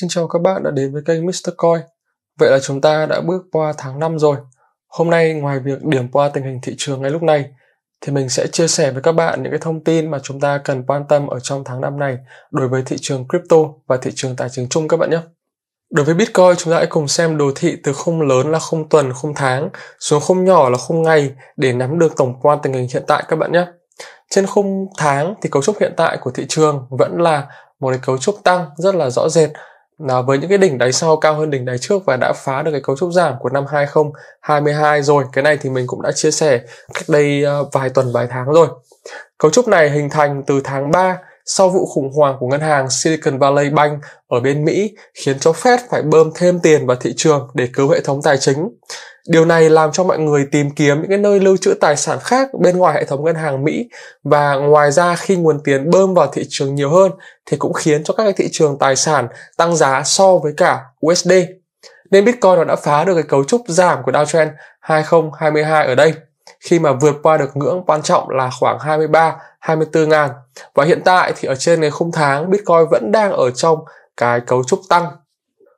Xin chào các bạn đã đến với kênh Mr. Coin. Vậy là chúng ta đã bước qua tháng 5 rồi. Hôm nay ngoài việc điểm qua tình hình thị trường ngay lúc này, thì mình sẽ chia sẻ với các bạn những cái thông tin mà chúng ta cần quan tâm ở trong tháng 5 này đối với thị trường crypto và thị trường tài chính chung các bạn nhé. Đối với Bitcoin, chúng ta hãy cùng xem đồ thị từ khung lớn là khung tuần, khung tháng, xuống khung nhỏ là khung ngày để nắm được tổng quan tình hình hiện tại các bạn nhé. Trên khung tháng thì cấu trúc hiện tại của thị trường vẫn là một cái cấu trúc tăng rất là rõ rệt là với những cái đỉnh đáy sau cao hơn đỉnh đáy trước và đã phá được cái cấu trúc giảm của năm 2022 rồi. Cái này thì mình cũng đã chia sẻ cách đây ờ, vài tuần vài tháng rồi. Cấu trúc này hình thành từ tháng 3 sau vụ khủng hoảng của ngân hàng Silicon Valley Bank ở bên Mỹ khiến cho Fed phải bơm thêm tiền vào thị trường để cứu hệ thống tài chính. Điều này làm cho mọi người tìm kiếm những cái nơi lưu trữ tài sản khác bên ngoài hệ thống ngân hàng Mỹ và ngoài ra khi nguồn tiền bơm vào thị trường nhiều hơn thì cũng khiến cho các cái thị trường tài sản tăng giá so với cả USD. Nên Bitcoin nó đã phá được cái cấu trúc giảm của Dow Jones 2022 ở đây khi mà vượt qua được ngưỡng quan trọng là khoảng 23 24 ngàn. Và hiện tại thì ở trên cái khung tháng Bitcoin vẫn đang ở trong cái cấu trúc tăng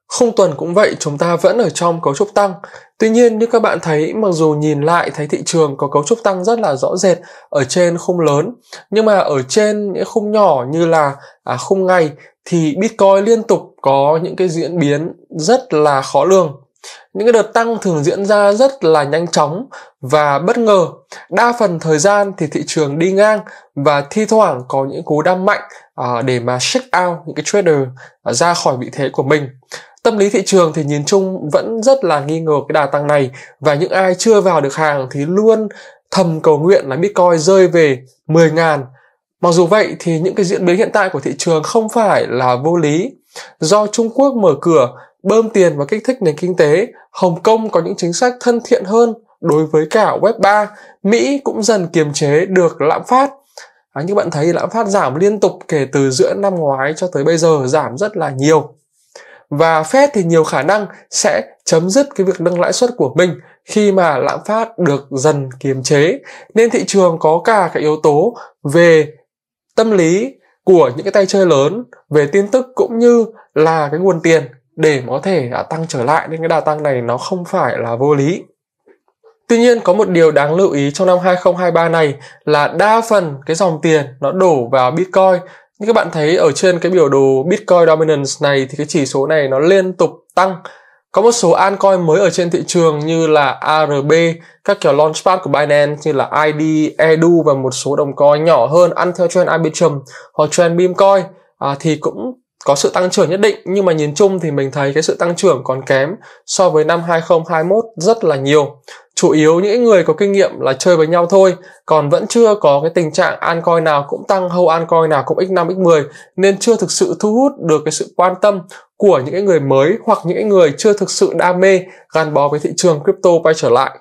không tuần cũng vậy, chúng ta vẫn ở trong cấu trúc tăng. Tuy nhiên, như các bạn thấy, mặc dù nhìn lại thấy thị trường có cấu trúc tăng rất là rõ rệt ở trên khung lớn, nhưng mà ở trên những khung nhỏ như là à, khung ngày thì Bitcoin liên tục có những cái diễn biến rất là khó lường. Những cái đợt tăng thường diễn ra rất là nhanh chóng và bất ngờ. Đa phần thời gian thì thị trường đi ngang và thi thoảng có những cú đam mạnh à, để mà check out những cái trader à, ra khỏi vị thế của mình tâm lý thị trường thì nhìn chung vẫn rất là nghi ngờ cái đà tăng này và những ai chưa vào được hàng thì luôn thầm cầu nguyện là Bitcoin rơi về 10.000. Mặc dù vậy thì những cái diễn biến hiện tại của thị trường không phải là vô lý. Do Trung Quốc mở cửa, bơm tiền và kích thích nền kinh tế, Hồng Kông có những chính sách thân thiện hơn đối với cả Web3, Mỹ cũng dần kiềm chế được lạm phát. À, như bạn thấy lạm phát giảm liên tục kể từ giữa năm ngoái cho tới bây giờ giảm rất là nhiều và Fed thì nhiều khả năng sẽ chấm dứt cái việc nâng lãi suất của mình khi mà lạm phát được dần kiềm chế nên thị trường có cả cái yếu tố về tâm lý của những cái tay chơi lớn về tin tức cũng như là cái nguồn tiền để có thể tăng trở lại nên cái đà tăng này nó không phải là vô lý. Tuy nhiên có một điều đáng lưu ý trong năm 2023 này là đa phần cái dòng tiền nó đổ vào Bitcoin như các bạn thấy ở trên cái biểu đồ Bitcoin Dominance này thì cái chỉ số này nó liên tục tăng có một số altcoin mới ở trên thị trường như là ARB, các kiểu launchpad của Binance như là ID, Edu và một số đồng coin nhỏ hơn ăn theo trend Arbitrum hoặc trend Beam à, thì cũng có sự tăng trưởng nhất định nhưng mà nhìn chung thì mình thấy cái sự tăng trưởng còn kém so với năm 2021 rất là nhiều chủ yếu những người có kinh nghiệm là chơi với nhau thôi, còn vẫn chưa có cái tình trạng altcoin nào cũng tăng, hầu altcoin nào cũng x5, x10 nên chưa thực sự thu hút được cái sự quan tâm của những người mới hoặc những người chưa thực sự đam mê gắn bó với thị trường crypto quay trở lại.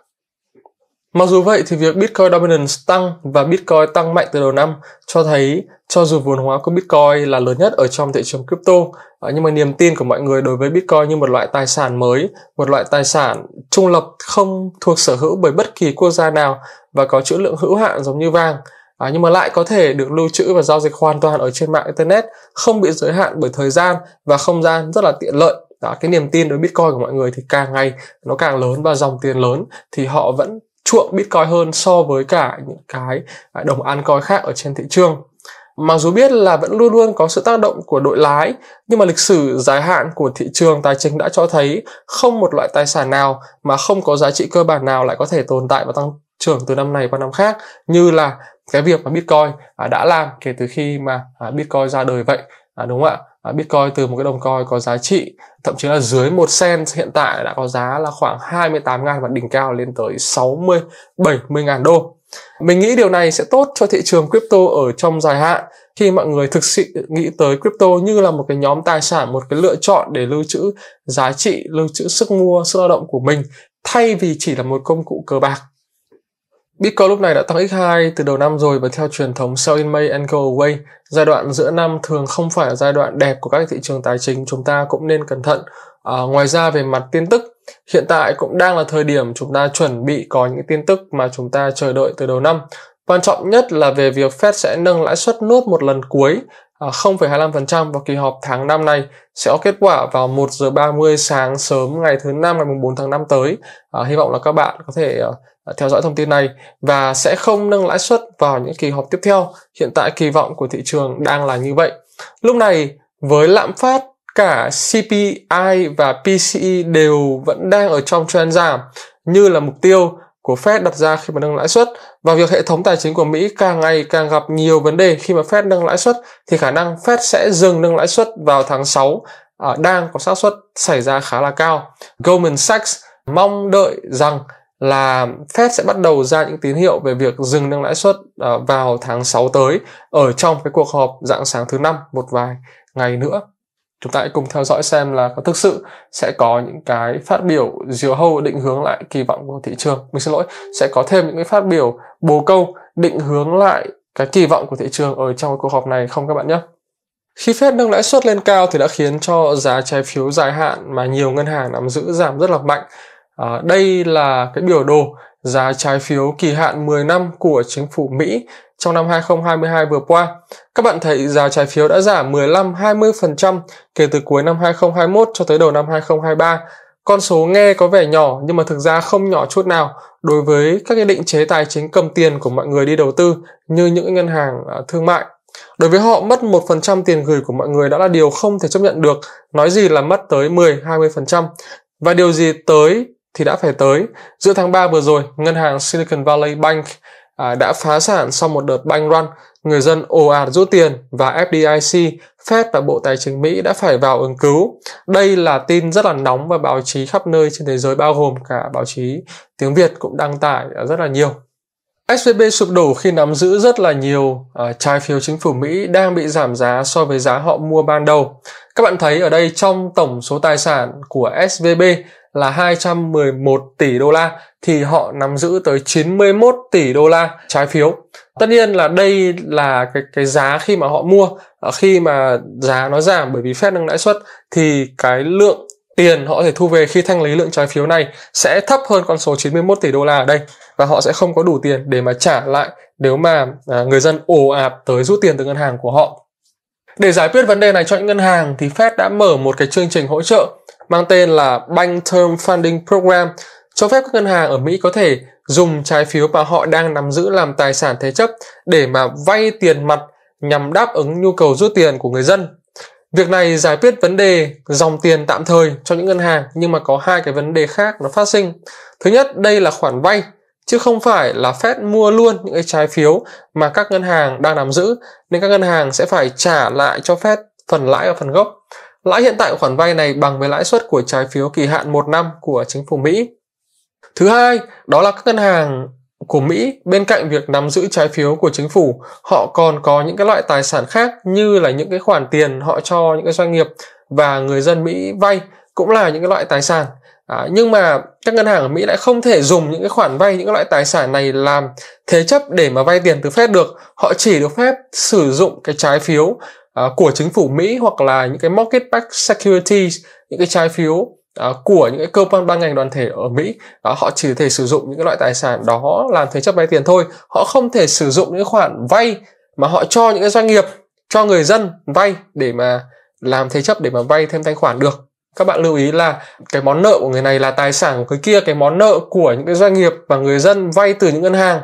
Mặc dù vậy thì việc Bitcoin Dominance tăng và Bitcoin tăng mạnh từ đầu năm cho thấy cho dù vốn hóa của Bitcoin là lớn nhất ở trong thị trường crypto, ờ, nhưng mà niềm tin của mọi người đối với Bitcoin như một loại tài sản mới, một loại tài sản trung lập không thuộc sở hữu bởi bất kỳ quốc gia nào và có trữ lượng hữu hạn giống như vàng. À, nhưng mà lại có thể được lưu trữ và giao dịch hoàn toàn ở trên mạng internet không bị giới hạn bởi thời gian và không gian rất là tiện lợi đó, cái niềm tin đối với bitcoin của mọi người thì càng ngày nó càng lớn và dòng tiền lớn thì họ vẫn chuộng Bitcoin hơn so với cả những cái à, đồng an coin khác ở trên thị trường. Mặc dù biết là vẫn luôn luôn có sự tác động của đội lái, nhưng mà lịch sử dài hạn của thị trường tài chính đã cho thấy không một loại tài sản nào mà không có giá trị cơ bản nào lại có thể tồn tại và tăng trưởng từ năm này qua năm khác như là cái việc mà Bitcoin à, đã làm kể từ khi mà à, Bitcoin ra đời vậy, đúng không ạ? Ờ, Bitcoin từ một cái đồng coin có giá trị thậm chí là dưới 1 sen hiện tại đã có giá là khoảng 28 ngàn và đỉnh cao lên tới 60 70 ngàn đô. Mình nghĩ điều này sẽ tốt cho thị trường crypto ở trong dài hạn khi mọi người thực sự nghĩ tới crypto như là một cái nhóm tài sản, một cái lựa chọn để lưu trữ giá trị, lưu trữ sức mua, sức lao động của mình thay vì chỉ là một công cụ cờ bạc Bitcoin lúc này đã tăng x2 từ đầu năm rồi và theo truyền thống sell in May and go away, giai đoạn giữa năm thường không phải là giai đoạn đẹp của các thị trường tài chính, chúng ta cũng nên cẩn thận. À, ngoài ra về mặt tin tức, hiện tại cũng đang là thời điểm chúng ta chuẩn bị có những tin tức mà chúng ta chờ đợi từ đầu năm. Quan trọng nhất là về việc Fed sẽ nâng lãi suất nốt một lần cuối 0,25% à, vào kỳ họp tháng 5 này sẽ có kết quả vào 1 giờ 30 sáng sớm ngày thứ năm ngày 4 tháng 5 tới. À, hy vọng là các bạn có thể uh, theo dõi thông tin này và sẽ không nâng lãi suất vào những kỳ họp tiếp theo. Hiện tại kỳ vọng của thị trường đang là như vậy. Lúc này với lạm phát cả CPI và PCE đều vẫn đang ở trong trend giảm như là mục tiêu của Fed đặt ra khi mà nâng lãi suất và việc hệ thống tài chính của Mỹ càng ngày càng gặp nhiều vấn đề khi mà Fed nâng lãi suất thì khả năng Fed sẽ dừng nâng lãi suất vào tháng 6 à, đang có xác suất xảy ra khá là cao. Goldman Sachs mong đợi rằng là Fed sẽ bắt đầu ra những tín hiệu về việc dừng nâng lãi suất à, vào tháng 6 tới ở trong cái cuộc họp dạng sáng thứ năm một vài ngày nữa chúng ta hãy cùng theo dõi xem là có thực sự sẽ có những cái phát biểu diều hâu định hướng lại kỳ vọng của thị trường mình xin lỗi sẽ có thêm những cái phát biểu bồ câu định hướng lại cái kỳ vọng của thị trường ở trong cuộc họp này không các bạn nhé khi Fed nâng lãi suất lên cao thì đã khiến cho giá trái phiếu dài hạn mà nhiều ngân hàng nắm giữ giảm rất là mạnh. À, đây là cái biểu đồ giá trái phiếu kỳ hạn 10 năm của chính phủ Mỹ trong năm 2022 vừa qua. Các bạn thấy giá trái phiếu đã giảm 15-20% kể từ cuối năm 2021 cho tới đầu năm 2023. Con số nghe có vẻ nhỏ nhưng mà thực ra không nhỏ chút nào đối với các cái định chế tài chính cầm tiền của mọi người đi đầu tư như những ngân hàng à, thương mại. Đối với họ, mất 1% tiền gửi của mọi người đã là điều không thể chấp nhận được, nói gì là mất tới 10-20%. Và điều gì tới thì đã phải tới. Giữa tháng 3 vừa rồi, ngân hàng Silicon Valley Bank À, đã phá sản sau một đợt banh run, người dân ồ ạt rút tiền và FDIC, Fed và Bộ Tài chính Mỹ đã phải vào ứng cứu. Đây là tin rất là nóng và báo chí khắp nơi trên thế giới bao gồm cả báo chí tiếng Việt cũng đăng tải rất là nhiều. SVB sụp đổ khi nắm giữ rất là nhiều uh, trái phiếu chính phủ Mỹ đang bị giảm giá so với giá họ mua ban đầu. Các bạn thấy ở đây trong tổng số tài sản của SVB là 211 tỷ đô la thì họ nắm giữ tới 91 tỷ đô la trái phiếu. Tất nhiên là đây là cái cái giá khi mà họ mua, ờ, khi mà giá nó giảm bởi vì Fed nâng lãi suất thì cái lượng tiền họ có thể thu về khi thanh lý lượng trái phiếu này sẽ thấp hơn con số 91 tỷ đô la ở đây và họ sẽ không có đủ tiền để mà trả lại nếu mà à, người dân ồ ạt tới rút tiền từ ngân hàng của họ. Để giải quyết vấn đề này cho những ngân hàng thì Fed đã mở một cái chương trình hỗ trợ mang tên là Bank Term Funding Program cho phép các ngân hàng ở Mỹ có thể dùng trái phiếu mà họ đang nắm giữ làm tài sản thế chấp để mà vay tiền mặt nhằm đáp ứng nhu cầu rút tiền của người dân. Việc này giải quyết vấn đề dòng tiền tạm thời cho những ngân hàng nhưng mà có hai cái vấn đề khác nó phát sinh. Thứ nhất, đây là khoản vay chứ không phải là phép mua luôn những cái trái phiếu mà các ngân hàng đang nắm giữ nên các ngân hàng sẽ phải trả lại cho phép phần lãi và phần gốc. Lãi hiện tại của khoản vay này bằng với lãi suất của trái phiếu kỳ hạn 1 năm của chính phủ Mỹ. Thứ hai, đó là các ngân hàng của Mỹ bên cạnh việc nắm giữ trái phiếu của chính phủ, họ còn có những cái loại tài sản khác như là những cái khoản tiền họ cho những cái doanh nghiệp và người dân Mỹ vay cũng là những cái loại tài sản. À, nhưng mà các ngân hàng ở Mỹ lại không thể dùng những cái khoản vay những cái loại tài sản này làm thế chấp để mà vay tiền từ phép được. Họ chỉ được phép sử dụng cái trái phiếu à, của chính phủ Mỹ hoặc là những cái market backed securities, những cái trái phiếu Ờ, của những cái cơ quan ban ngành đoàn thể ở Mỹ uh, họ chỉ thể sử dụng những cái loại tài sản đó làm thế chấp vay tiền thôi họ không thể sử dụng những khoản vay mà họ cho những cái doanh nghiệp cho người dân vay để mà làm thế chấp để mà vay thêm thanh khoản được các bạn lưu ý là cái món nợ của người này là tài sản của người kia cái món nợ của những cái doanh nghiệp và người dân vay từ những ngân hàng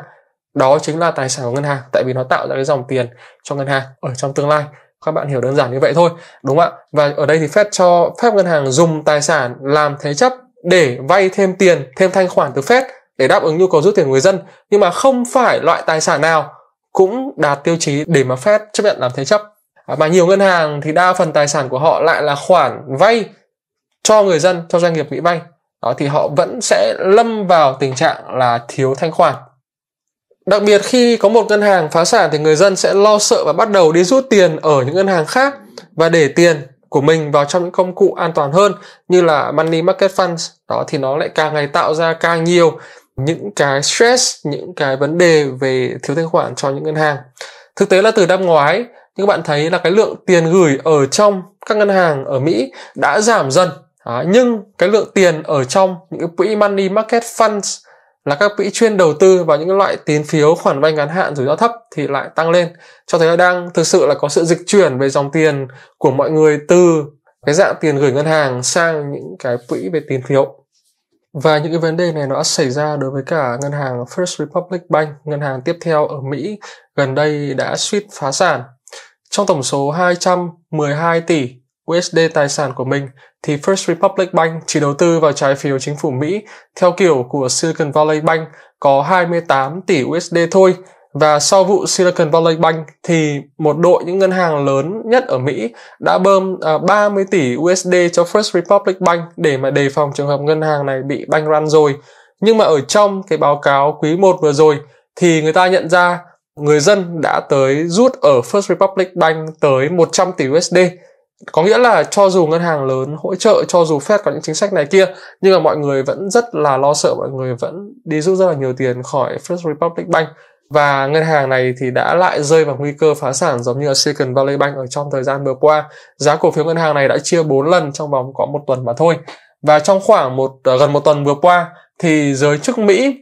đó chính là tài sản của ngân hàng tại vì nó tạo ra cái dòng tiền cho ngân hàng ở trong tương lai các bạn hiểu đơn giản như vậy thôi đúng không ạ và ở đây thì fed cho phép ngân hàng dùng tài sản làm thế chấp để vay thêm tiền thêm thanh khoản từ fed để đáp ứng nhu cầu rút tiền người dân nhưng mà không phải loại tài sản nào cũng đạt tiêu chí để mà fed chấp nhận làm thế chấp và nhiều ngân hàng thì đa phần tài sản của họ lại là khoản vay cho người dân cho doanh nghiệp bị vay đó thì họ vẫn sẽ lâm vào tình trạng là thiếu thanh khoản Đặc biệt khi có một ngân hàng phá sản thì người dân sẽ lo sợ và bắt đầu đi rút tiền ở những ngân hàng khác và để tiền của mình vào trong những công cụ an toàn hơn như là money market funds đó thì nó lại càng ngày tạo ra càng nhiều những cái stress những cái vấn đề về thiếu thanh khoản cho những ngân hàng thực tế là từ năm ngoái nhưng bạn thấy là cái lượng tiền gửi ở trong các ngân hàng ở Mỹ đã giảm dần à, nhưng cái lượng tiền ở trong những quỹ money market funds là các quỹ chuyên đầu tư vào những loại tín phiếu khoản vay ngắn hạn rủi ro thấp thì lại tăng lên cho thấy đang thực sự là có sự dịch chuyển về dòng tiền của mọi người từ cái dạng tiền gửi ngân hàng sang những cái quỹ về tín phiếu và những cái vấn đề này nó đã xảy ra đối với cả ngân hàng First Republic Bank, ngân hàng tiếp theo ở Mỹ gần đây đã suýt phá sản. Trong tổng số 212 tỷ USD tài sản của mình thì First Republic Bank chỉ đầu tư vào trái phiếu chính phủ Mỹ theo kiểu của Silicon Valley Bank có 28 tỷ USD thôi và sau vụ Silicon Valley Bank thì một đội những ngân hàng lớn nhất ở Mỹ đã bơm à, 30 tỷ USD cho First Republic Bank để mà đề phòng trường hợp ngân hàng này bị bank run rồi. Nhưng mà ở trong cái báo cáo quý 1 vừa rồi thì người ta nhận ra người dân đã tới rút ở First Republic Bank tới 100 tỷ USD có nghĩa là cho dù ngân hàng lớn hỗ trợ cho dù Fed có những chính sách này kia nhưng mà mọi người vẫn rất là lo sợ mọi người vẫn đi rút rất là nhiều tiền khỏi First Republic Bank và ngân hàng này thì đã lại rơi vào nguy cơ phá sản giống như là Silicon Valley Bank ở trong thời gian vừa qua. Giá cổ phiếu ngân hàng này đã chia 4 lần trong vòng có một tuần mà thôi. Và trong khoảng một ờ, gần một tuần vừa qua thì giới chức Mỹ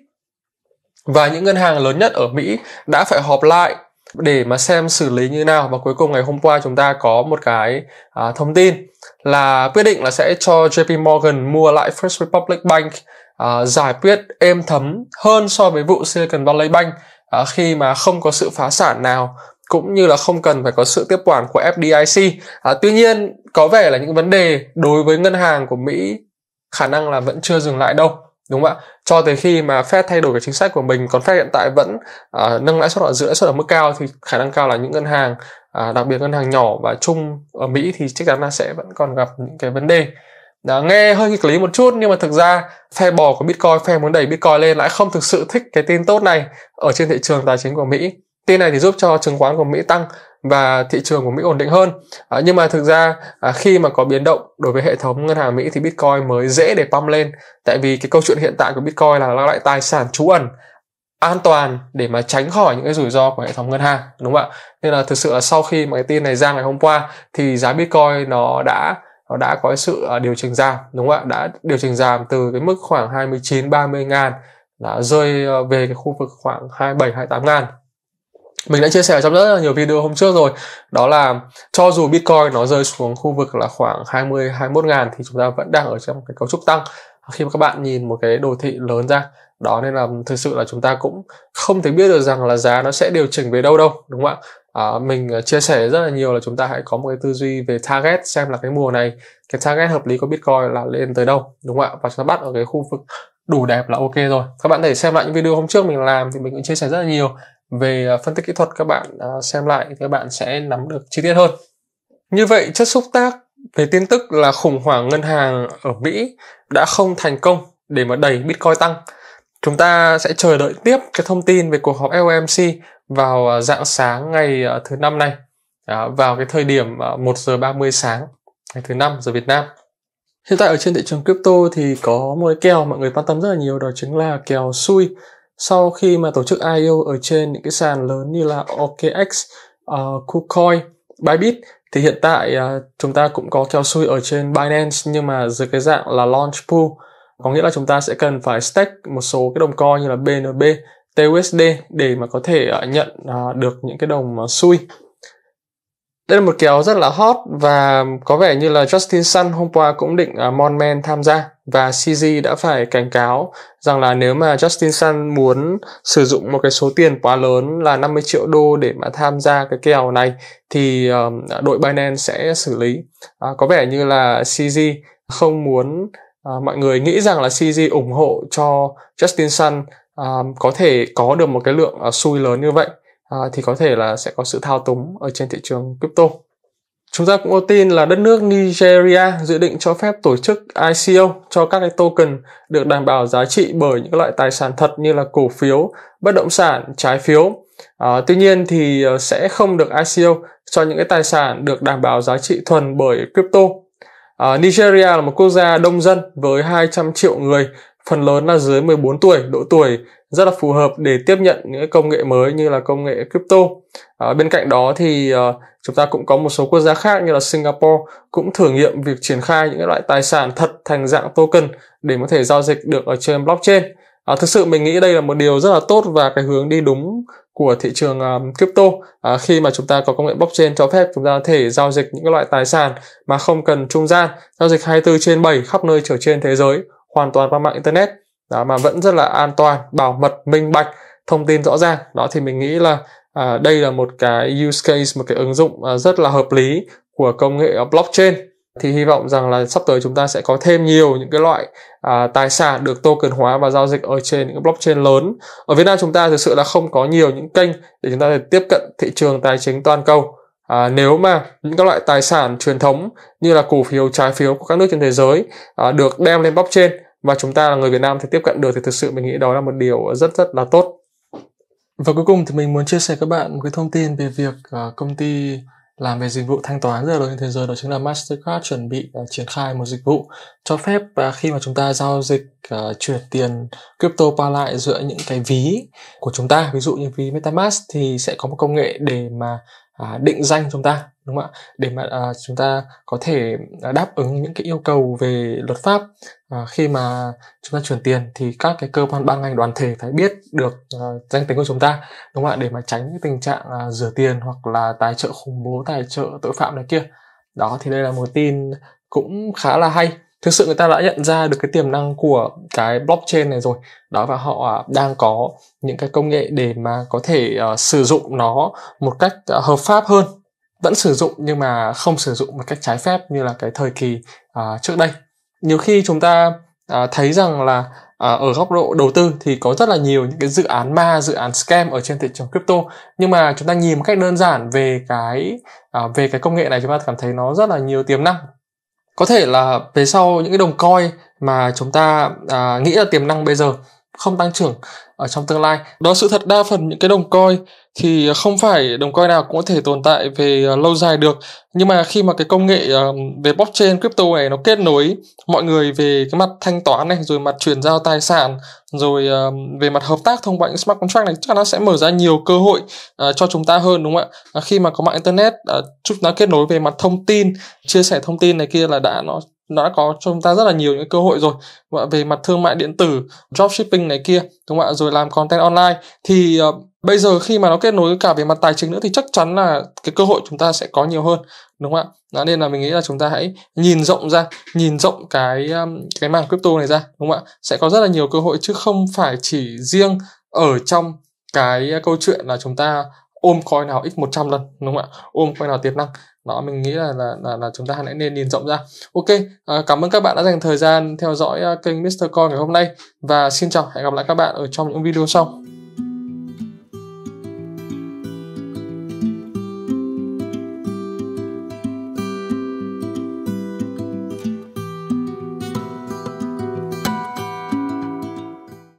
và những ngân hàng lớn nhất ở Mỹ đã phải họp lại để mà xem xử lý như nào và cuối cùng ngày hôm qua chúng ta có một cái à, thông tin là quyết định là sẽ cho JP Morgan mua lại First Republic Bank à, giải quyết êm thấm hơn so với vụ Silicon Valley Bank à, khi mà không có sự phá sản nào cũng như là không cần phải có sự tiếp quản của FDIC. À, tuy nhiên có vẻ là những vấn đề đối với ngân hàng của Mỹ khả năng là vẫn chưa dừng lại đâu đúng không ạ cho tới khi mà Fed thay đổi cái chính sách của mình còn Fed hiện tại vẫn uh, nâng lãi suất ở giữ lãi suất ở mức cao thì khả năng cao là những ngân hàng uh, đặc biệt ngân hàng nhỏ và chung ở Mỹ thì chắc chắn là sẽ vẫn còn gặp những cái vấn đề đã nghe hơi nghịch lý một chút nhưng mà thực ra phe bò của Bitcoin, phe muốn đẩy Bitcoin lên lại không thực sự thích cái tin tốt này ở trên thị trường tài chính của Mỹ. Tin này thì giúp cho chứng khoán của Mỹ tăng và thị trường của Mỹ ổn định hơn. À, nhưng mà thực ra à, khi mà có biến động đối với hệ thống ngân hàng Mỹ thì Bitcoin mới dễ để pump lên tại vì cái câu chuyện hiện tại của Bitcoin là loại tài sản trú ẩn an toàn để mà tránh khỏi những cái rủi ro của hệ thống ngân hàng đúng không ạ nên là thực sự là sau khi mà cái tin này ra ngày hôm qua thì giá bitcoin nó đã nó đã có sự à, điều chỉnh giảm đúng không ạ đã điều chỉnh giảm từ cái mức khoảng 29 30 ngàn đã rơi ờ, về cái khu vực khoảng 27 28 ngàn mình đã chia sẻ trong rất là nhiều video hôm trước rồi đó là cho dù Bitcoin nó rơi xuống khu vực là khoảng 20 21 ngàn thì chúng ta vẫn đang ở trong cái cấu trúc tăng khi mà các bạn nhìn một cái đồ thị lớn ra đó nên là thực sự là chúng ta cũng không thể biết được rằng là giá nó sẽ điều chỉnh về đâu đâu đúng không ạ à, mình à, chia sẻ rất là nhiều là chúng ta hãy có một cái tư duy về target xem là cái mùa này cái target hợp lý của bitcoin là lên tới đâu đúng không ạ và chúng ta bắt ở cái khu vực đủ đẹp là ok rồi các bạn thể xem lại những video hôm trước mình làm thì mình cũng chia sẻ rất là nhiều về à, phân tích kỹ thuật các bạn à, xem lại thì các bạn sẽ nắm được chi tiết hơn như vậy chất xúc tác về tin tức là khủng hoảng ngân hàng ở Mỹ đã không thành công để mà đẩy Bitcoin tăng. Chúng ta sẽ chờ đợi tiếp cái thông tin về cuộc họp FOMC vào dạng à, sáng ngày thứ năm này vào cái thời điểm 1 giờ 30 sáng ngày thứ năm giờ Việt Nam. Hiện tại ở trên thị trường crypto thì có một cái kèo mọi người quan tâm rất là nhiều đó chính là kèo xui sau khi mà tổ chức IO ở trên những cái sàn lớn như là OKX, uh, ờ, KuCoin, Bybit thì hiện tại uh, chúng ta cũng có kèo xuôi ở trên Binance nhưng mà dưới cái dạng là launch pool có nghĩa là chúng ta sẽ cần phải stake một số cái đồng coin như là BNB, TUSD để mà có thể uh, nhận uh, được những cái đồng uh, xui. Đây là một kéo rất là hot và có vẻ như là Justin Sun hôm qua cũng định uh, Monman tham gia và CZ đã phải cảnh cáo rằng là nếu mà Justin Sun muốn sử dụng một cái số tiền quá lớn là 50 triệu đô để mà tham gia cái kèo này thì um, đội Binance sẽ xử lý. À, có vẻ như là CZ không muốn à, mọi người nghĩ rằng là CZ ủng hộ cho Justin Sun à, có thể có được một cái lượng à, ờ, xui lớn như vậy à, thì có thể là sẽ có sự thao túng ở trên thị trường crypto. Chúng ta cũng có tin là đất nước Nigeria dự định cho phép tổ chức ICO cho các cái token được đảm bảo giá trị bởi những loại tài sản thật như là cổ phiếu, bất động sản, trái phiếu. À, tuy nhiên thì ờ, sẽ không được ICO cho những cái tài sản được đảm bảo giá trị thuần bởi crypto. À, Nigeria là một quốc gia đông dân với 200 triệu người, phần lớn là dưới 14 tuổi, độ tuổi rất là phù hợp để tiếp nhận những công nghệ mới như là công nghệ crypto. À, bên cạnh đó thì à, chúng ta cũng có một số quốc gia khác như là Singapore cũng thử nghiệm việc triển khai những loại tài sản thật thành dạng token để có thể giao dịch được ở trên blockchain. À, thực sự mình nghĩ đây là một điều rất là tốt và cái hướng đi đúng của thị trường um, crypto à, khi mà chúng ta có công nghệ blockchain cho phép chúng ta có thể giao dịch những loại tài sản mà không cần trung gian giao dịch 24 trên 7 khắp nơi trở trên thế giới hoàn toàn qua mạng internet đó, mà vẫn rất là an toàn bảo mật minh bạch thông tin rõ ràng đó thì mình nghĩ là à, đây là một cái use case một cái ứng dụng à, rất là hợp lý của công nghệ blockchain thì hy vọng rằng là sắp tới chúng ta sẽ có thêm nhiều những cái loại à, tài sản được token hóa và giao dịch ở trên những blockchain lớn ở Việt Nam chúng ta thực sự là không có nhiều những kênh để chúng ta tiếp cận thị trường tài chính toàn cầu À, nếu mà những các loại tài sản truyền thống như là cổ phiếu trái phiếu của các nước trên thế giới à, được đem lên blockchain và chúng ta là người Việt Nam thì tiếp cận được thì thực sự mình nghĩ đó là một điều rất rất là tốt và cuối cùng thì mình muốn chia sẻ các bạn một cái thông tin về việc à, công ty làm về dịch vụ thanh toán rất là lớn trên thế giới đó chính là Mastercard chuẩn bị à, triển khai một dịch vụ cho phép à, khi mà chúng ta giao dịch chuyển tiền crypto qua lại giữa những cái ví của chúng ta ví dụ như ví MetaMask thì sẽ có một công nghệ để mà à, định danh chúng ta đúng không ạ để mà à, chúng ta có thể à, đáp ứng những cái yêu cầu về luật pháp à, khi mà chúng ta chuyển tiền thì các cái cơ quan ban ngành đoàn thể phải biết được à, danh tính của chúng ta đúng không ạ để mà tránh cái tình trạng à, rửa tiền hoặc là tài trợ khủng bố tài trợ tội phạm này kia đó thì đây là một tin cũng khá là hay thực sự người ta đã nhận ra được cái tiềm năng của cái blockchain này rồi đó và họ à, đang có những cái công nghệ để mà có thể uh, sử dụng nó một cách uh, hợp pháp hơn vẫn sử dụng nhưng mà không sử dụng một cách trái phép như là cái thời kỳ uh, trước đây nhiều khi chúng ta uh, thấy rằng là À, ở góc độ đầu tư thì có rất là nhiều những cái dự án ma dự án scam ở trên thị trường crypto nhưng mà chúng ta nhìn một cách đơn giản về cái à, về cái công nghệ này chúng ta cảm thấy nó rất là nhiều tiềm năng có thể là về sau những cái đồng coi mà chúng ta à, nghĩ là tiềm năng bây giờ không tăng trưởng ở trong tương lai. Đó sự thật đa phần những cái đồng coi thì không phải đồng coi nào cũng có thể tồn tại về ờ, lâu dài được. Nhưng mà khi mà cái công nghệ ờ, về blockchain crypto này nó kết nối mọi người về cái mặt thanh toán này rồi mặt chuyển giao tài sản rồi ờ, về mặt hợp tác thông qua những smart contract này chắc nó sẽ mở ra nhiều cơ hội cho chúng ta hơn đúng không ạ? Khi mà có mạng internet chúng ta kết nối về mặt thông tin, chia sẻ thông tin này kia là đã nó đã có cho chúng ta rất là nhiều những cơ hội rồi đúng không? về mặt thương mại điện tử dropshipping này kia đúng không ạ rồi làm content online thì uh, bây giờ khi mà nó kết nối cả về mặt tài chính nữa thì chắc chắn là cái cơ hội chúng ta sẽ có nhiều hơn đúng không ạ đó nên là mình nghĩ là chúng ta hãy nhìn rộng ra nhìn rộng cái ờ, cái mảng crypto này ra đúng không ạ sẽ có rất là nhiều cơ hội chứ không phải chỉ riêng ở trong cái ờ, câu chuyện là chúng ta ôm coin nào x 100 lần đúng không ạ ôm coin nào tiềm năng đó mình nghĩ là là là, là chúng ta hãy nên nhìn rộng ra ok à, cảm ơn các bạn đã dành thời gian theo dõi à, kênh Mr. Coin ngày hôm nay và xin chào hẹn gặp lại các bạn ở trong những video sau